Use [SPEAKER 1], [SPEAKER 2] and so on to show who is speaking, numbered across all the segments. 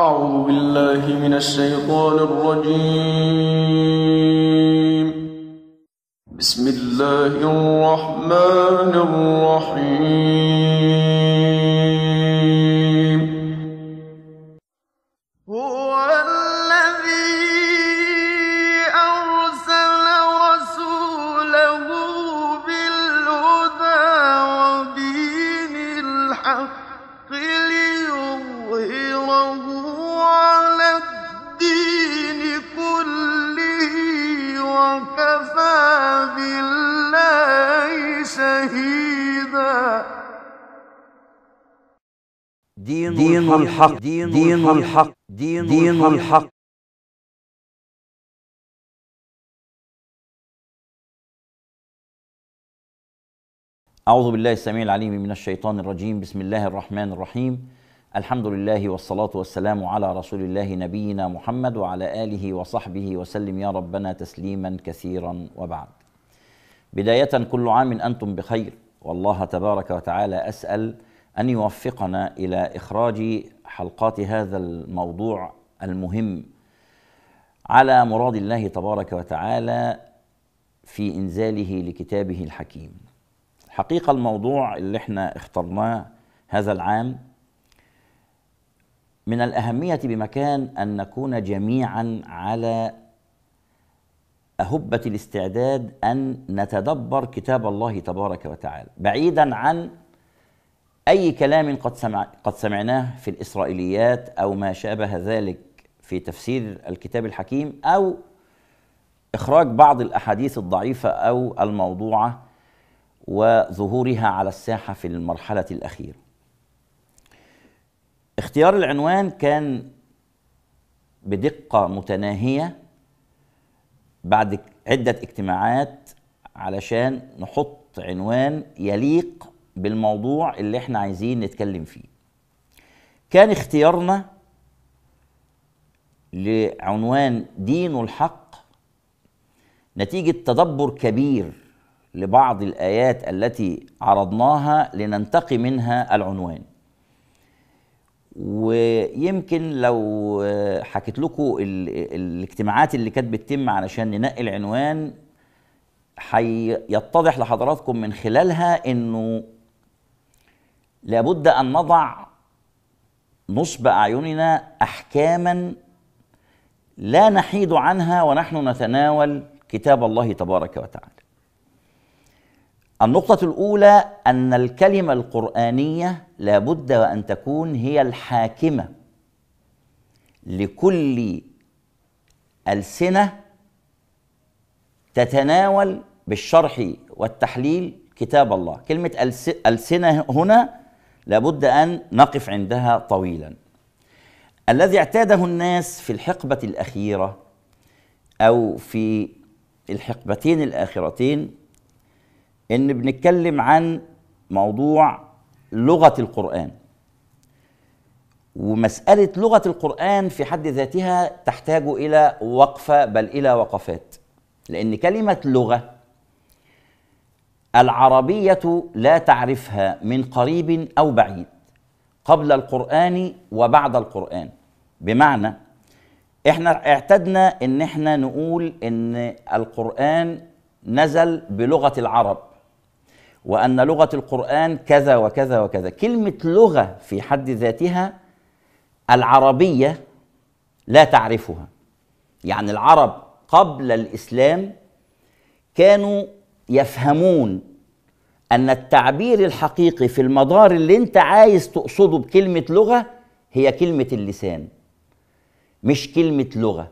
[SPEAKER 1] أعوذ بالله من الشيطان الرجيم بسم الله الرحمن الرحيم
[SPEAKER 2] دين الحق دين الحق دين الحق أعوذ بالله السميع العليم من الشيطان الرجيم بسم الله الرحمن الرحيم الحمد لله والصلاة والسلام على رسول الله نبينا محمد وعلى آله وصحبه وسلم يا ربنا تسليما كثيرا وبعد بداية كل عام أنتم بخير والله تبارك وتعالى أسأل أن يوفقنا إلى إخراج حلقات هذا الموضوع المهم على مراد الله تبارك وتعالى في إنزاله لكتابه الحكيم حقيقة الموضوع اللي احنا اخترناه هذا العام من الأهمية بمكان أن نكون جميعا على أهبة الاستعداد أن نتدبر كتاب الله تبارك وتعالى بعيدا عن أي كلام قد, سمع قد سمعناه في الإسرائيليات أو ما شابه ذلك في تفسير الكتاب الحكيم أو إخراج بعض الأحاديث الضعيفة أو الموضوعة وظهورها على الساحة في المرحلة الأخيرة اختيار العنوان كان بدقة متناهية بعد عدة اجتماعات علشان نحط عنوان يليق بالموضوع اللي احنا عايزين نتكلم فيه كان اختيارنا لعنوان دين الحق نتيجه تدبر كبير لبعض الايات التي عرضناها لننتقي منها العنوان ويمكن لو حكيت لكم الاجتماعات اللي كانت بتتم علشان ننقي العنوان هيتضح لحضراتكم من خلالها انه لابد أن نضع نصب أعيننا أحكاما لا نحيد عنها ونحن نتناول كتاب الله تبارك وتعالى النقطة الأولى أن الكلمة القرآنية لابد وأن تكون هي الحاكمة لكل ألسنة تتناول بالشرح والتحليل كتاب الله كلمة ألسنة هنا لابد أن نقف عندها طويلا الذي اعتاده الناس في الحقبة الأخيرة أو في الحقبتين الآخرتين إن بنتكلم عن موضوع لغة القرآن ومسألة لغة القرآن في حد ذاتها تحتاج إلى وقفة بل إلى وقفات لأن كلمة لغة العربية لا تعرفها من قريب أو بعيد قبل القرآن وبعد القرآن بمعنى احنا اعتدنا ان احنا نقول ان القرآن نزل بلغة العرب وأن لغة القرآن كذا وكذا وكذا كلمة لغة في حد ذاتها العربية لا تعرفها يعني العرب قبل الإسلام كانوا يفهمون ان التعبير الحقيقي في المدار اللي انت عايز تقصده بكلمه لغه هي كلمه اللسان مش كلمه لغه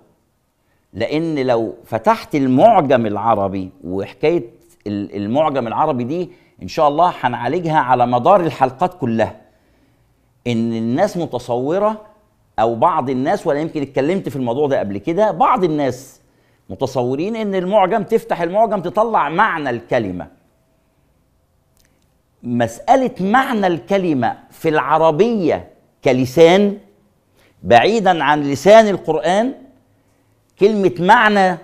[SPEAKER 2] لان لو فتحت المعجم العربي وحكايه المعجم العربي دي ان شاء الله هنعالجها على مدار الحلقات كلها ان الناس متصوره او بعض الناس وانا يمكن اتكلمت في الموضوع ده قبل كده بعض الناس متصورين ان المعجم تفتح المعجم تطلع معنى الكلمه مساله معنى الكلمه في العربيه كلسان بعيدا عن لسان القران كلمه معنى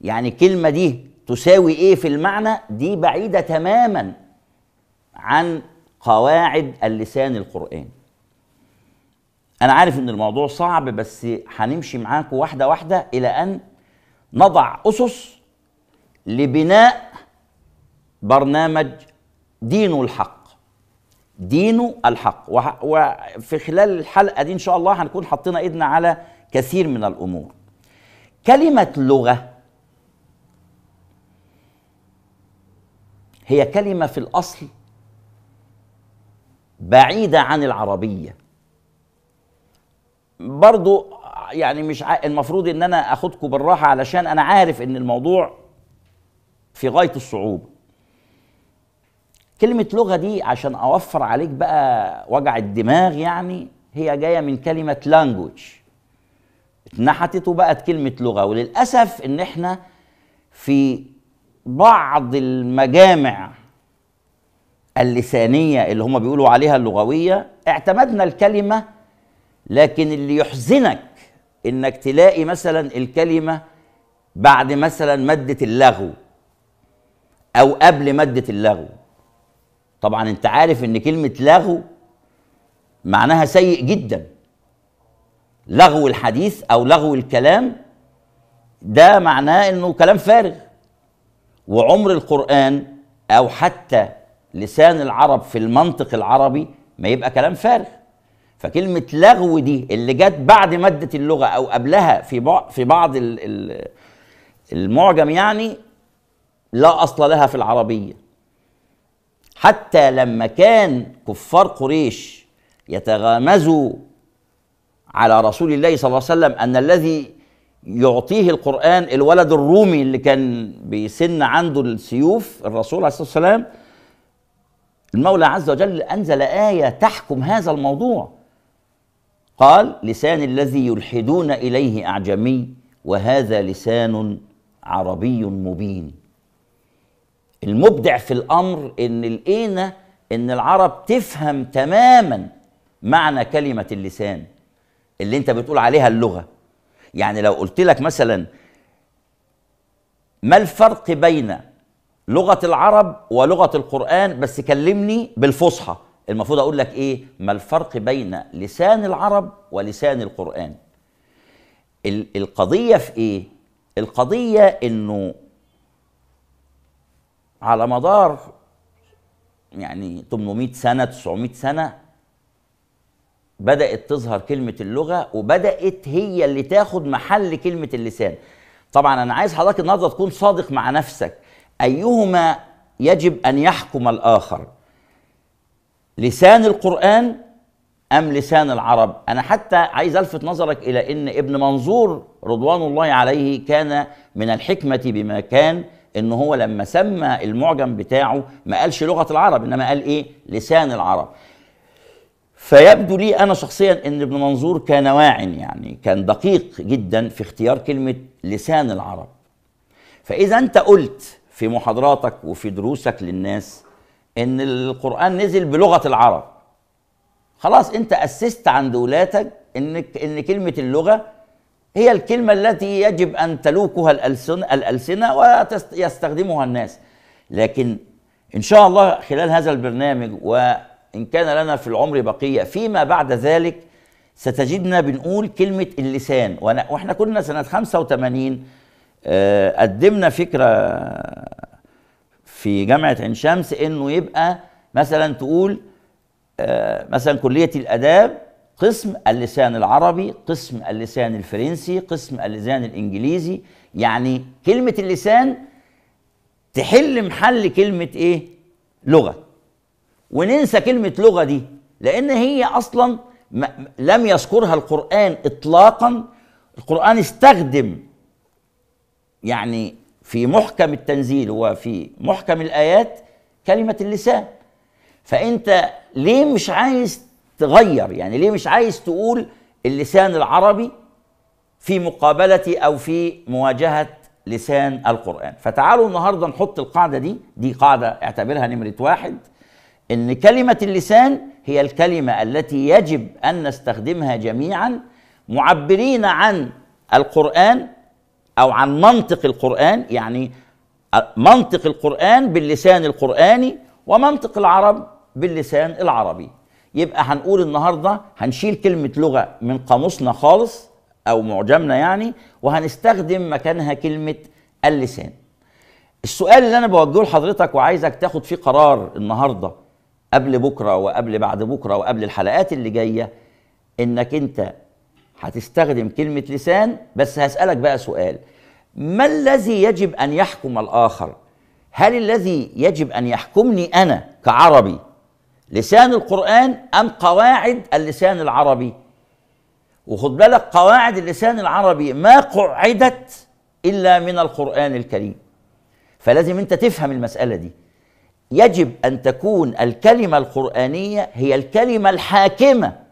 [SPEAKER 2] يعني كلمه دي تساوي ايه في المعنى دي بعيده تماما عن قواعد اللسان القراني انا عارف ان الموضوع صعب بس هنمشي معاكم واحده واحده الى ان نضع أسس لبناء برنامج دين الحق دين الحق وفي خلال الحلقة دي إن شاء الله هنكون حطينا إيدنا على كثير من الأمور كلمة لغة هي كلمة في الأصل بعيدة عن العربية برضو يعني مش ع... المفروض ان انا اخدكم بالراحه علشان انا عارف ان الموضوع في غايه الصعوبه كلمه لغه دي عشان اوفر عليك بقى وجع الدماغ يعني هي جايه من كلمه لانجوج اتنحتت وبقت كلمه لغه وللاسف ان احنا في بعض المجامع اللسانيه اللي هم بيقولوا عليها اللغويه اعتمدنا الكلمه لكن اللي يحزنك انك تلاقي مثلا الكلمه بعد مثلا ماده اللغو او قبل ماده اللغو طبعا انت عارف ان كلمه لغو معناها سيء جدا لغو الحديث او لغو الكلام ده معناه انه كلام فارغ وعمر القران او حتى لسان العرب في المنطق العربي ما يبقى كلام فارغ فكلمه لغو دي اللي جت بعد ماده اللغه او قبلها في بعض في بعض المعجم يعني لا اصل لها في العربيه حتى لما كان كفار قريش يتغامزوا على رسول الله صلى الله عليه وسلم ان الذي يعطيه القرآن الولد الرومي اللي كان بيسن عنده السيوف الرسول عليه الصلاة والسلام المولى عز وجل أنزل آية تحكم هذا الموضوع قال لسان الذي يلحدون اليه اعجمي وهذا لسان عربي مبين المبدع في الامر ان لقينا ان العرب تفهم تماما معنى كلمه اللسان اللي انت بتقول عليها اللغه يعني لو قلت لك مثلا ما الفرق بين لغه العرب ولغه القران بس كلمني بالفصحى المفروض اقول لك ايه ما الفرق بين لسان العرب ولسان القران القضيه في ايه القضيه انه على مدار يعني 800 سنه 900 سنه بدات تظهر كلمه اللغه وبدات هي اللي تاخد محل كلمه اللسان طبعا انا عايز حضرتك النهارده تكون صادق مع نفسك ايهما يجب ان يحكم الاخر لسان القرآن أم لسان العرب أنا حتى عايز ألفت نظرك إلى أن ابن منظور رضوان الله عليه كان من الحكمة بما كان ان هو لما سمى المعجم بتاعه ما قالش لغه العرب انما قال ايه لسان العرب فيبدو لي انا شخصيا ان ابن منظور كان واع يعني كان دقيق جدا في اختيار كلمه لسان العرب فاذا انت قلت في محاضراتك وفي دروسك للناس ان القران نزل بلغه العرب خلاص انت اسست عند ولادك انك ان كلمه اللغه هي الكلمه التي يجب ان تلوكها الالسنه الالسنه ويستخدمها الناس لكن ان شاء الله خلال هذا البرنامج وان كان لنا في العمر بقيه فيما بعد ذلك ستجدنا بنقول كلمه اللسان واحنا كنا سنه 85 آه، قدمنا فكره في جامعه عين شمس انه يبقى مثلا تقول آه، مثلا كليه الاداب قسم اللسان العربي قسم اللسان الفرنسي قسم اللسان الانجليزي يعني كلمه اللسان تحل محل كلمه ايه لغه وننسى كلمه لغه دي لان هي اصلا لم يذكرها القران اطلاقا القران استخدم يعني في محكم التنزيل وفي محكم الآيات كلمة اللسان فأنت ليه مش عايز تغير يعني ليه مش عايز تقول اللسان العربي في مقابلة أو في مواجهة لسان القرآن فتعالوا النهاردة نحط القاعدة دي دي قاعدة اعتبرها نمرة واحد إن كلمة اللسان هي الكلمة التي يجب أن نستخدمها جميعا معبرين عن القرآن او عن منطق القران يعني منطق القران باللسان القراني ومنطق العرب باللسان العربي يبقى هنقول النهارده هنشيل كلمه لغه من قاموسنا خالص او معجمنا يعني وهنستخدم مكانها كلمه اللسان السؤال اللي انا بوجهه لحضرتك وعايزك تاخد فيه قرار النهارده قبل بكره وقبل بعد بكره وقبل الحلقات اللي جايه انك انت هتستخدم كلمة لسان بس هسألك بقى سؤال ما الذي يجب أن يحكم الآخر؟ هل الذي يجب أن يحكمني أنا كعربي لسان القرآن أم قواعد اللسان العربي؟ وخد بالك قواعد اللسان العربي ما قعدت إلا من القرآن الكريم فلازم أنت تفهم المسألة دي يجب أن تكون الكلمة القرآنية هي الكلمة الحاكمة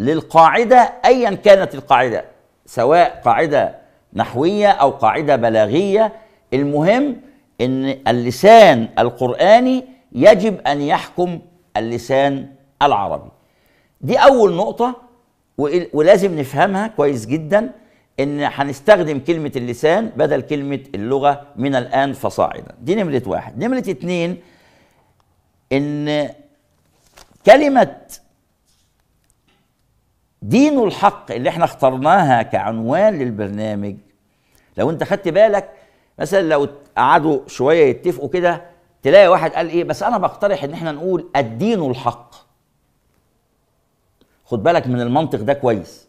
[SPEAKER 2] للقاعدة أيا كانت القاعدة سواء قاعدة نحوية أو قاعدة بلاغية المهم أن اللسان القرآني يجب أن يحكم اللسان العربي دي أول نقطة ولازم نفهمها كويس جدا ان هنستخدم كلمة اللسان بدل كلمة اللغة من الآن فصاعدا دي نمرة واحد نمرة اتنين ان كلمة دين الحق اللي احنا اخترناها كعنوان للبرنامج لو انت خدت بالك مثلا لو قعدوا شويه يتفقوا كده تلاقي واحد قال ايه بس انا بقترح ان احنا نقول الدين الحق خد بالك من المنطق ده كويس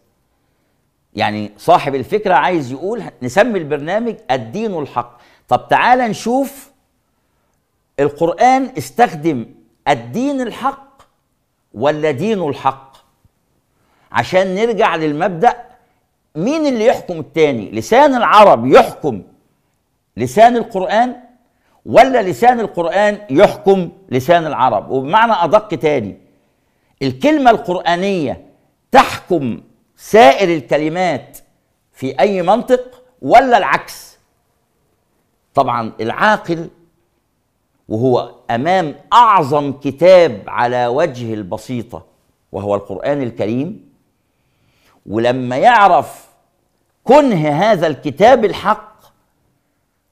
[SPEAKER 2] يعني صاحب الفكره عايز يقول نسمي البرنامج الدين الحق طب تعالى نشوف القران استخدم الدين الحق ولا دين الحق عشان نرجع للمبدا مين اللي يحكم التاني لسان العرب يحكم لسان القران ولا لسان القران يحكم لسان العرب وبمعنى ادق تاني الكلمه القرانيه تحكم سائر الكلمات في اي منطق ولا العكس طبعا العاقل وهو امام اعظم كتاب على وجه البسيطه وهو القران الكريم ولما يعرف كنه هذا الكتاب الحق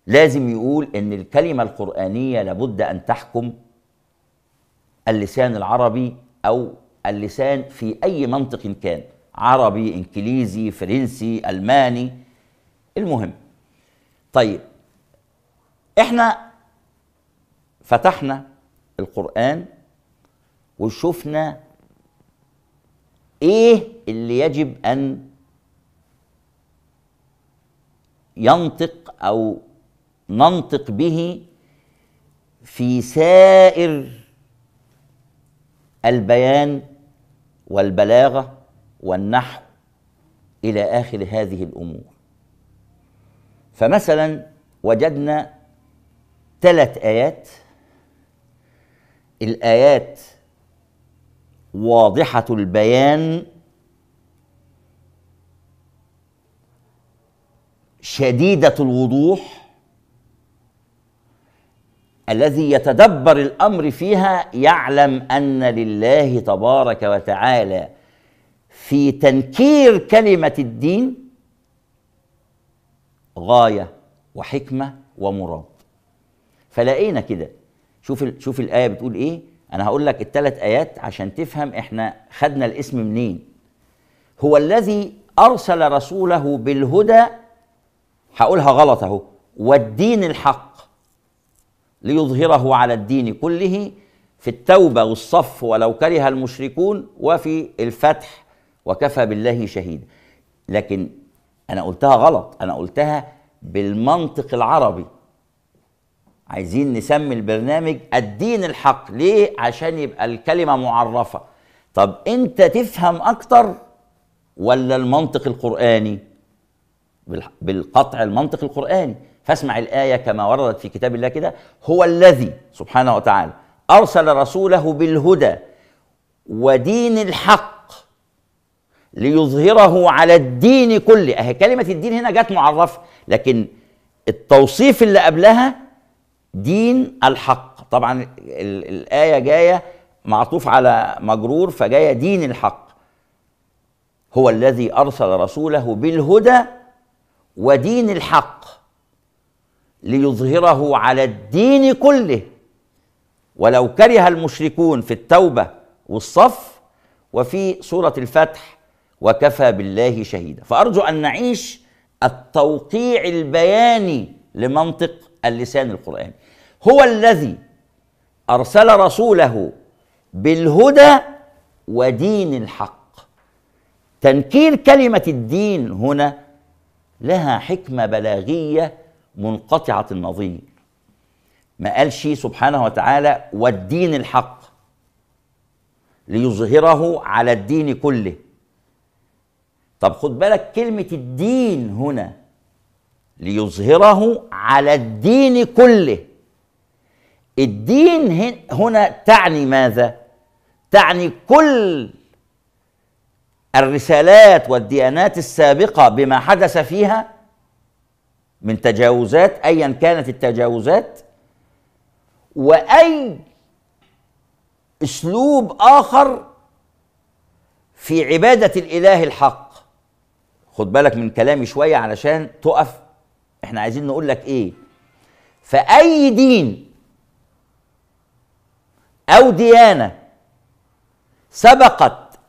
[SPEAKER 2] لازم يقول ان الكلمه القرانيه لابد ان تحكم اللسان العربي او اللسان في اي منطق كان عربي انجليزي فرنسي الماني المهم طيب احنا فتحنا القران وشفنا ايه اللي يجب ان ينطق او ننطق به في سائر البيان والبلاغه والنحو الى اخر هذه الامور فمثلا وجدنا ثلاث ايات الايات واضحه البيان شديده الوضوح الذي يتدبر الامر فيها يعلم ان لله تبارك وتعالى في تنكير كلمه الدين غايه وحكمه ومراد فلقينا كده شوف شوف الايه بتقول ايه انا هقول لك الثلاث ايات عشان تفهم احنا خدنا الاسم منين هو الذي ارسل رسوله بالهدى هقولها غلط اهو والدين الحق ليظهره على الدين كله في التوبه والصف ولو كره المشركون وفي الفتح وكفى بالله شهيدا لكن انا قلتها غلط انا قلتها بالمنطق العربي عايزين نسمي البرنامج الدين الحق ليه عشان يبقى الكلمه معرفه طب انت تفهم اكتر ولا المنطق القراني بالقطع المنطق القراني فاسمع الايه كما وردت في كتاب الله كده هو الذي سبحانه وتعالى ارسل رسوله بالهدى ودين الحق ليظهره على الدين كله اهي كلمه الدين هنا جت معرفه لكن التوصيف اللي قبلها دين الحق طبعا الآية جاية معطوف على مجرور فجاية دين الحق هو الذي أرسل رسوله بالهدى ودين الحق ليظهره على الدين كله ولو كره المشركون في التوبة والصف وفي سورة الفتح وكفى بالله شهيدا فأرجو أن نعيش التوقيع البياني لمنطق اللسان القرآني هو الذي ارسل رسوله بالهدى ودين الحق تنكير كلمه الدين هنا لها حكمه بلاغيه منقطعه النظير ما قالش سبحانه وتعالى والدين الحق ليظهره على الدين كله طب خد بالك كلمه الدين هنا ليظهره على الدين كله الدين هنا تعني ماذا تعني كل الرسالات والديانات السابقه بما حدث فيها من تجاوزات ايا كانت التجاوزات واي اسلوب اخر في عباده الاله الحق خد بالك من كلامي شويه علشان تقف احنا عايزين نقول لك ايه فاي دين أو ديانة سبقت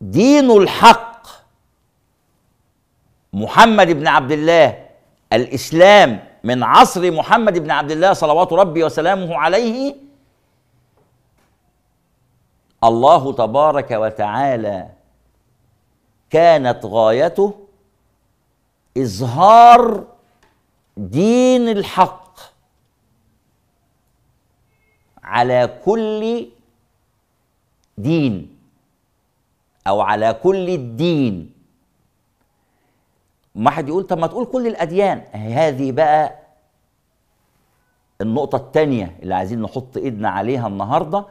[SPEAKER 2] دين الحق محمد بن عبد الله الإسلام من عصر محمد بن عبد الله صلوات ربي وسلامه عليه الله تبارك وتعالى كانت غايته إظهار دين الحق على كل دين او على كل الدين ما حد يقول طب ما تقول كل الاديان هذه بقى النقطة الثانية اللي عايزين نحط ايدنا عليها النهاردة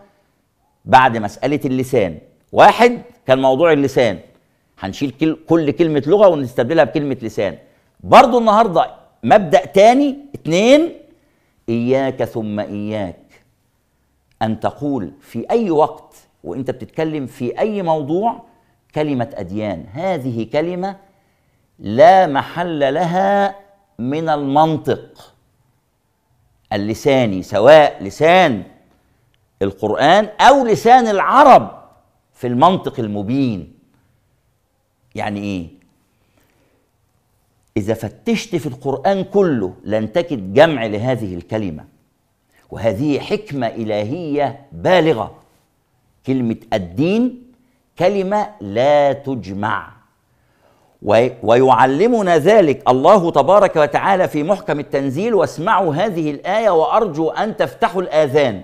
[SPEAKER 2] بعد مسألة اللسان واحد كان موضوع اللسان هنشيل كل كلمة لغة ونستبدلها بكلمة لسان برضو النهاردة مبدأ تاني اتنين إياك ثم إياك ان تقول في اي وقت وانت بتتكلم في اي موضوع كلمه اديان هذه كلمه لا محل لها من المنطق اللساني سواء لسان القران او لسان العرب في المنطق المبين يعني ايه اذا فتشت في القران كله لن تجد جمع لهذه الكلمه وهذه حكمة إلهية بالغة كلمة الدين كلمة لا تجمع ويعلمنا ذلك الله تبارك وتعالى في محكم التنزيل واسمعوا هذه الآية وأرجو أن تفتحوا الآذان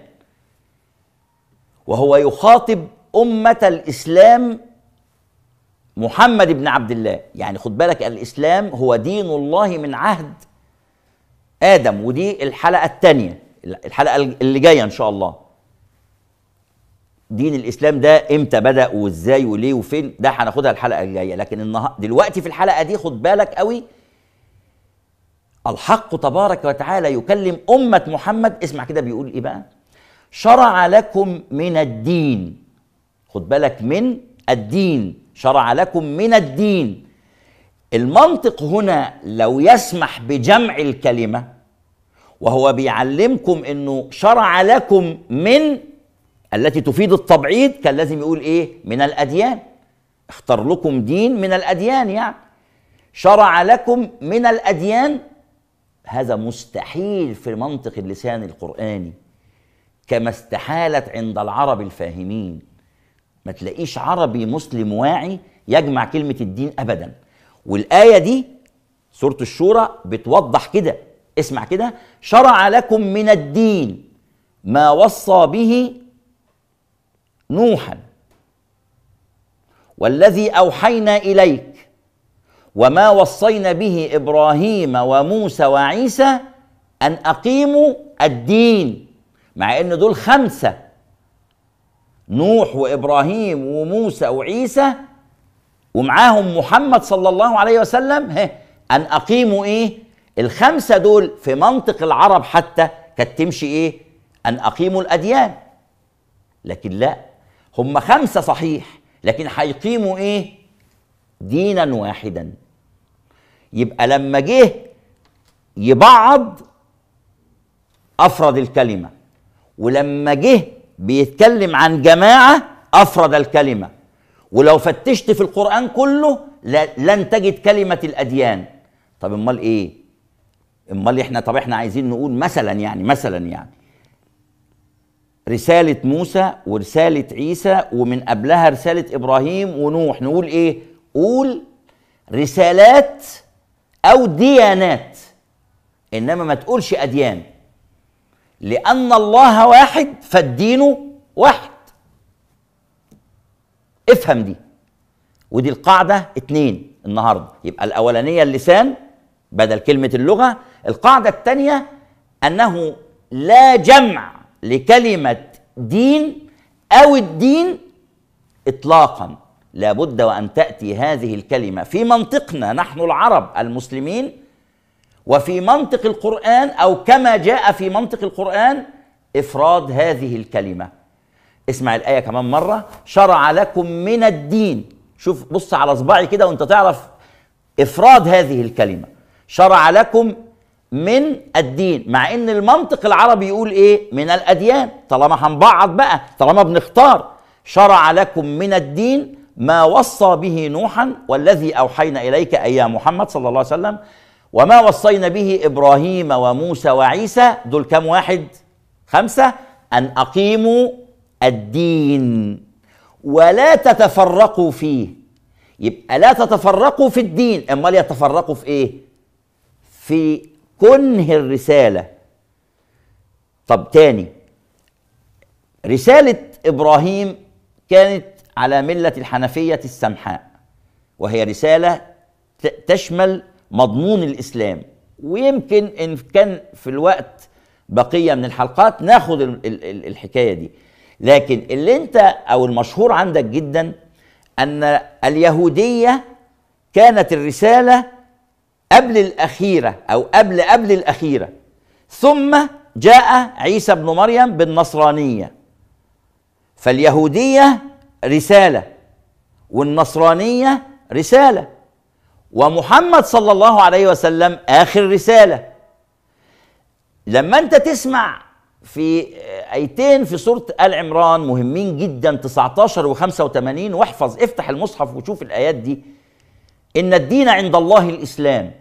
[SPEAKER 2] وهو يخاطب أمة الإسلام محمد بن عبد الله يعني خد بالك الإسلام هو دين الله من عهد آدم ودي الحلقة الثانية الحلقه اللي جايه ان شاء الله دين الاسلام ده امتى بدا وازاي وليه وفين ده هناخدها الحلقه الجايه لكن النه... دلوقتي في الحلقه دي خد بالك قوي الحق تبارك وتعالى يكلم امه محمد اسمع كده بيقول ايه بقى شرع لكم من الدين خد بالك من الدين شرع لكم من الدين المنطق هنا لو يسمح بجمع الكلمه وهو بيعلمكم انه شرع لكم من التي تفيد التبعيض كان لازم يقول ايه من الاديان اختار لكم دين من الاديان يعني شرع لكم من الاديان هذا مستحيل في منطق اللسان القراني كما استحالت عند العرب الفاهمين ما تلاقيش عربي مسلم واعي يجمع كلمه الدين ابدا والايه دي سوره الشورى بتوضح كده اسمع كده شرع لكم من الدين ما وصى به نوحا والذي اوحينا اليك وما وصينا به ابراهيم وموسى وعيسى ان اقيموا الدين مع ان دول خمسه نوح وابراهيم وموسى وعيسى ومعاهم محمد صلى الله عليه وسلم ان اقيموا ايه الخمسة دول في منطق العرب حتى كانت تمشي إيه؟ أن أقيموا الأديان لكن لا هم خمسة صحيح لكن هيقيموا إيه؟ دينا واحدا يبقى لما جه يبعض أفرد الكلمة ولما جه بيتكلم عن جماعة أفرد الكلمة ولو فتشت في القرآن كله لن تجد كلمة الأديان طب امال ايه امال احنا طب احنا عايزين نقول مثلا يعني مثلا يعني رسالة موسى ورسالة عيسى ومن قبلها رسالة إبراهيم ونوح نقول إيه؟ قول رسالات أو ديانات إنما ما تقولش أديان لأن الله واحد فالدين واحد افهم دي ودي القاعدة اتنين النهاردة يبقى الأولانية اللسان بدل كلمة اللغة القاعدة الثانية أنه لا جمع لكلمة دين أو الدين إطلاقا لابد وأن تأتي هذه الكلمة في منطقنا نحن العرب المسلمين وفي منطق القرآن أو كما جاء في منطق القرآن إفراد هذه الكلمة اسمع الآية كمان مرة شرع لكم من الدين شوف بص على صباعي كده وانت تعرف إفراد هذه الكلمة شرع لكم من الدين مع ان المنطق العربي يقول ايه من الاديان طالما هنبعض بقى طالما بنختار شرع لكم من الدين ما وصى به نوحا والذي اوحينا اليك ايام محمد صلى الله عليه وسلم وما وصينا به ابراهيم وموسى وعيسى دول كام واحد خمسه ان اقيموا الدين ولا تتفرقوا فيه يبقى لا تتفرقوا في الدين امال يتفرقوا في ايه في كنه الرسالة طب تاني رسالة إبراهيم كانت على ملة الحنفية السمحاء وهي رسالة تشمل مضمون الإسلام ويمكن إن كان في الوقت بقية من الحلقات ناخد الحكاية دي لكن اللي انت او المشهور عندك جدا ان اليهودية كانت الرسالة قبل الأخيرة أو قبل قبل الأخيرة ثم جاء عيسى بن مريم بالنصرانية فاليهودية رسالة والنصرانية رسالة ومحمد صلى الله عليه وسلم آخر رسالة لما أنت تسمع في آيتين في سورة آل عمران مهمين جدا 19 و85 واحفظ افتح المصحف وشوف الآيات دي إن الدين عند الله الإسلام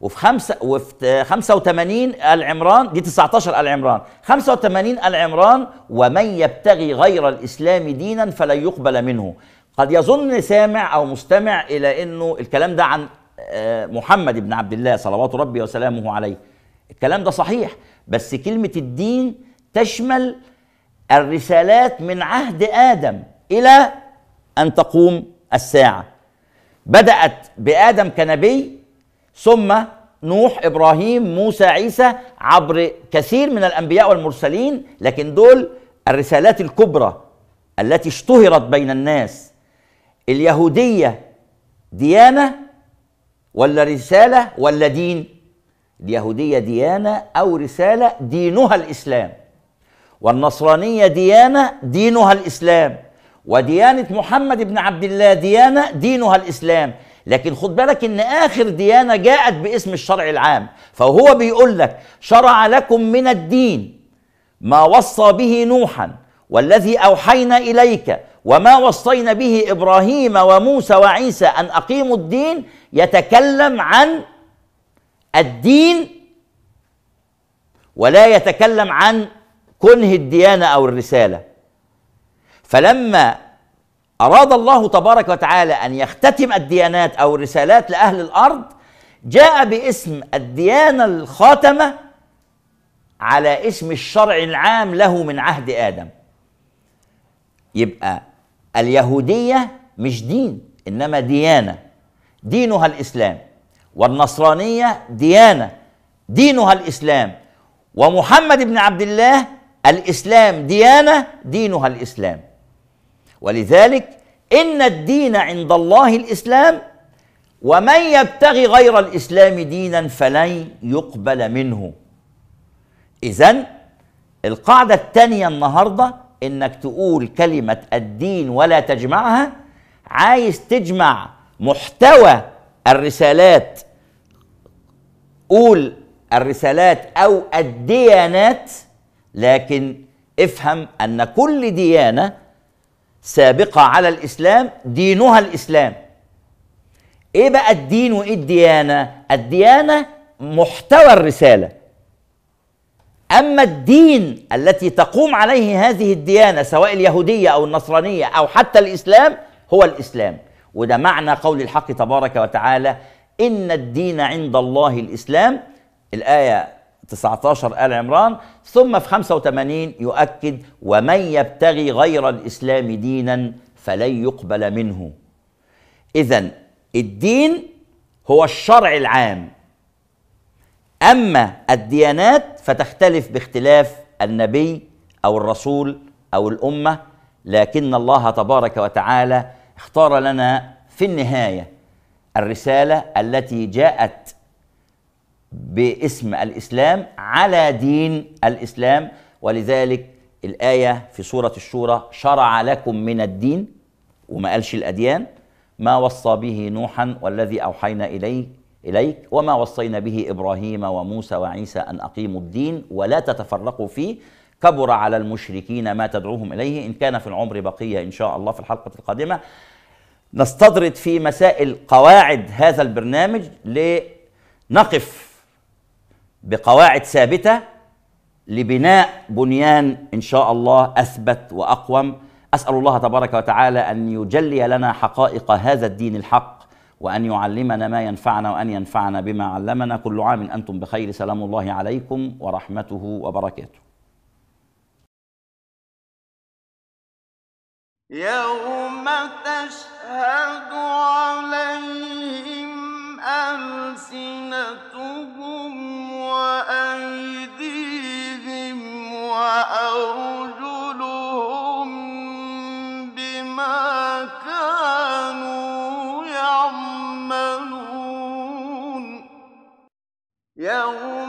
[SPEAKER 2] وفي خمسة وفي 85 آل عمران دي 19 آل عمران 85 آل عمران ومن يبتغي غير الإسلام دينا فلن يقبل منه قد يظن سامع أو مستمع إلى أنه الكلام ده عن آه، محمد بن عبد الله صلوات ربي وسلامه عليه الكلام ده صحيح بس كلمة الدين تشمل الرسالات من عهد آدم إلى أن تقوم الساعة بدأت بآدم كنبي ثم نوح ابراهيم موسى عيسى عبر كثير من الانبياء والمرسلين لكن دول الرسالات الكبرى التي اشتهرت بين الناس اليهوديه ديانه ولا رساله ولا دين اليهوديه ديانه او رساله دينها الاسلام والنصرانيه ديانه دينها الاسلام وديانه محمد بن عبد الله ديانه دينها الاسلام لكن خد بالك ان اخر ديانه جاءت باسم الشرع العام فهو بيقول لك شرع لكم من الدين ما وصى به نوحا والذي اوحينا اليك وما وصينا به ابراهيم وموسى وعيسى ان اقيموا الدين يتكلم عن الدين ولا يتكلم عن كنه الديانه او الرساله فلما أراد الله تبارك وتعالى أن يختتم الديانات أو الرسالات لأهل الأرض جاء باسم الديانة الخاتمة على اسم الشرع العام له من عهد آدم يبقى اليهودية مش دين إنما ديانة دينها الإسلام والنصرانية ديانة دينها الإسلام ومحمد بن عبد الله الإسلام ديانة دينها الإسلام ولذلك إن الدين عند الله الإسلام ومن يبتغي غير الإسلام دينا فلن يقبل منه إذا القاعدة الثانية النهاردة إنك تقول كلمة الدين ولا تجمعها عايز تجمع محتوى الرسالات قول الرسالات أو الديانات لكن افهم أن كل ديانة سابقة على الإسلام دينها الإسلام إيه بقى الدين وإيه الديانة؟ الديانة محتوى الرسالة أما الدين التي تقوم عليه هذه الديانة سواء اليهودية أو النصرانية أو حتى الإسلام هو الإسلام وده معنى قول الحق تبارك وتعالى إن الدين عند الله الإسلام الآية 19 آل عمران ثم في 85 يؤكد ومن يبتغي غير الإسلام دينا فلن يقبل منه إذا الدين هو الشرع العام أما الديانات فتختلف باختلاف النبي أو الرسول أو الأمة لكن الله تبارك وتعالى اختار لنا في النهاية الرسالة التي جاءت باسم الاسلام على دين الاسلام ولذلك الايه في سوره الشورى شرع لكم من الدين وما قالش الاديان ما وصى به نوحا والذي اوحينا اليه اليك وما وصينا به ابراهيم وموسى وعيسى ان اقيموا الدين ولا تتفرقوا فيه كبر على المشركين ما تدعوهم اليه ان كان في العمر بقيه ان شاء الله في الحلقه القادمه نستطرد في مسائل قواعد هذا البرنامج لنقف بقواعد ثابته لبناء بنيان ان شاء الله اثبت واقوم اسال الله تبارك وتعالى ان يجلي لنا حقائق هذا الدين الحق وان يعلمنا ما ينفعنا وان ينفعنا بما علمنا كل عام انتم بخير سلام الله عليكم ورحمته وبركاته
[SPEAKER 1] يوم تشهد عليهم ألسنتهم أو